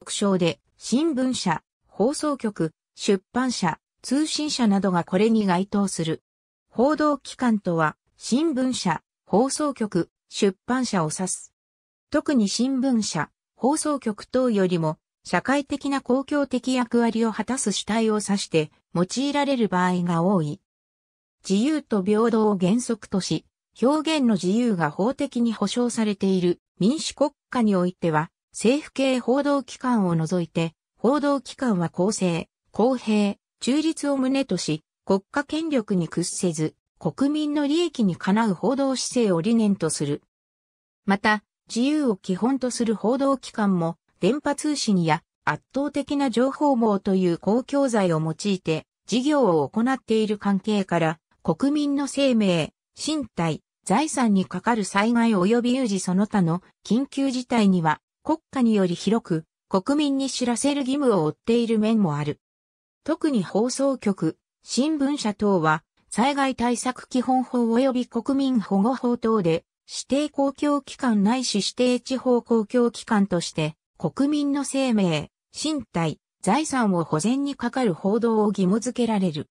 特徴で、新聞社、放送局、出版社、通信社などがこれに該当する。報道機関とは、新聞社、放送局、出版社を指す。特に新聞社、放送局等よりも、社会的な公共的役割を果たす主体を指して用いられる場合が多い。自由と平等を原則とし、表現の自由が法的に保障されている民主国家においては、政府系報道機関を除いて、報道機関は公正、公平、中立を旨とし、国家権力に屈せず、国民の利益にかなう報道姿勢を理念とする。また、自由を基本とする報道機関も、電波通信や圧倒的な情報網という公共財を用いて、事業を行っている関係から、国民の生命、身体、財産にかかる災害及び有事その他の緊急事態には、国家により広く国民に知らせる義務を負っている面もある。特に放送局、新聞社等は災害対策基本法及び国民保護法等で指定公共機関ないし指定地方公共機関として国民の生命、身体、財産を保全にかかる報道を義務付けられる。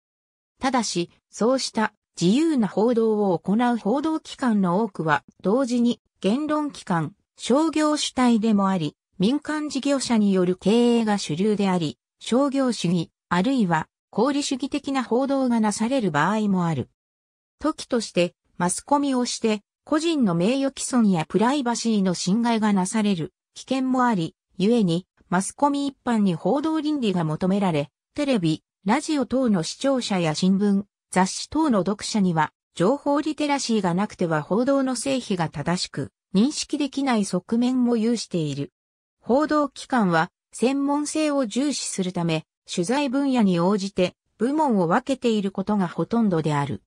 ただし、そうした自由な報道を行う報道機関の多くは同時に言論機関、商業主体でもあり、民間事業者による経営が主流であり、商業主義、あるいは、功利主義的な報道がなされる場合もある。時として、マスコミをして、個人の名誉毀損やプライバシーの侵害がなされる危険もあり、故に、マスコミ一般に報道倫理が求められ、テレビ、ラジオ等の視聴者や新聞、雑誌等の読者には、情報リテラシーがなくては報道の成否が正しく、認識できない側面も有している。報道機関は専門性を重視するため、取材分野に応じて部門を分けていることがほとんどである。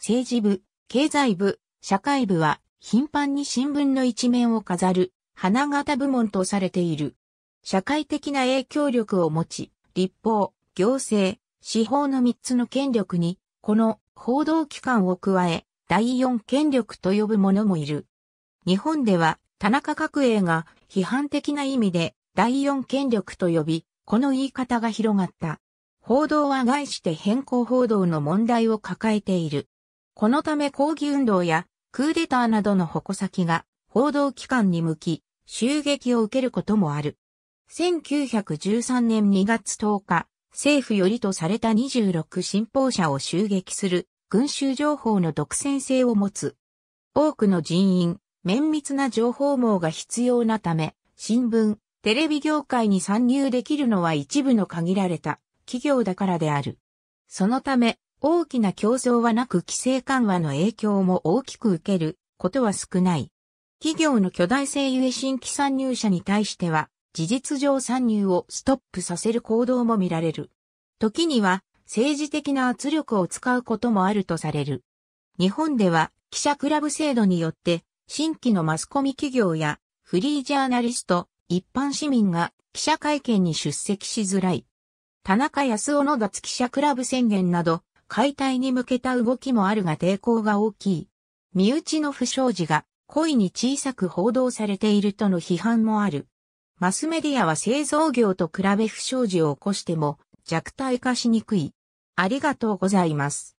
政治部、経済部、社会部は頻繁に新聞の一面を飾る花形部門とされている。社会的な影響力を持ち、立法、行政、司法の3つの権力に、この報道機関を加え、第4権力と呼ぶ者もいる。日本では田中角栄が批判的な意味で第四権力と呼び、この言い方が広がった。報道は概して変更報道の問題を抱えている。このため抗議運動やクーデターなどの矛先が報道機関に向き、襲撃を受けることもある。1913年2月10日、政府よりとされた26信奉者を襲撃する群衆情報の独占性を持つ。多くの人員、綿密な情報網が必要なため、新聞、テレビ業界に参入できるのは一部の限られた企業だからである。そのため、大きな競争はなく規制緩和の影響も大きく受けることは少ない。企業の巨大性ゆえ新規参入者に対しては、事実上参入をストップさせる行動も見られる。時には、政治的な圧力を使うこともあるとされる。日本では、記者クラブ制度によって、新規のマスコミ企業やフリージャーナリスト、一般市民が記者会見に出席しづらい。田中康夫の脱記者クラブ宣言など、解体に向けた動きもあるが抵抗が大きい。身内の不祥事が故意に小さく報道されているとの批判もある。マスメディアは製造業と比べ不祥事を起こしても弱体化しにくい。ありがとうございます。